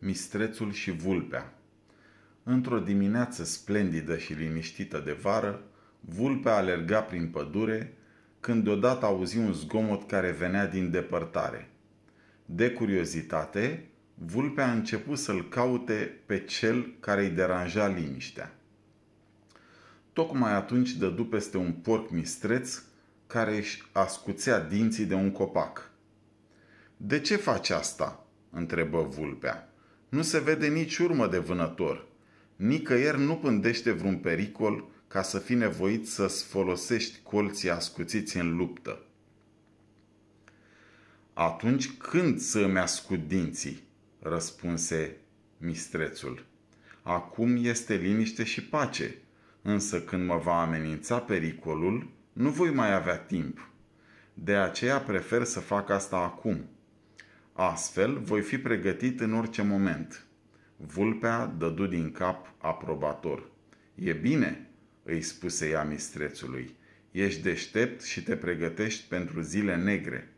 Mistrețul și vulpea Într-o dimineață splendidă și liniștită de vară, vulpea alerga prin pădure când deodată auzi un zgomot care venea din depărtare. De curiozitate, vulpea a început să-l caute pe cel care îi deranja liniștea. Tocmai atunci dădu peste un porc mistreț care își ascuțea dinții de un copac. De ce faci asta?" întrebă vulpea. Nu se vede nici urmă de vânător. Nicăieri nu pândește vreun pericol ca să fii nevoit să-ți folosești colții ascuțiți în luptă. Atunci când să-mi ascut dinții? răspunse mistrețul. Acum este liniște și pace, însă când mă va amenința pericolul, nu voi mai avea timp. De aceea prefer să fac asta acum. Astfel, voi fi pregătit în orice moment. Vulpea dădu din cap aprobator. E bine, îi spuse ea mistrețului. Ești deștept și te pregătești pentru zile negre.